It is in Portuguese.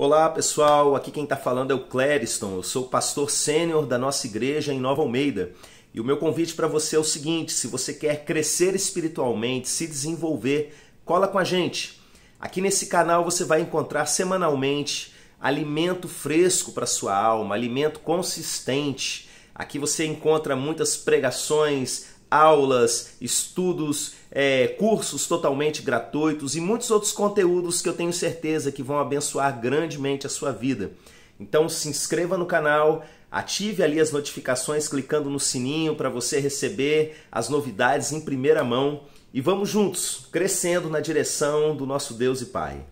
Olá pessoal, aqui quem está falando é o Clériston, eu sou pastor sênior da nossa igreja em Nova Almeida. E o meu convite para você é o seguinte: se você quer crescer espiritualmente, se desenvolver, cola com a gente. Aqui nesse canal você vai encontrar semanalmente alimento fresco para sua alma, alimento consistente. Aqui você encontra muitas pregações, aulas, estudos, é, cursos totalmente gratuitos e muitos outros conteúdos que eu tenho certeza que vão abençoar grandemente a sua vida. Então se inscreva no canal, ative ali as notificações clicando no sininho para você receber as novidades em primeira mão e vamos juntos crescendo na direção do nosso Deus e Pai.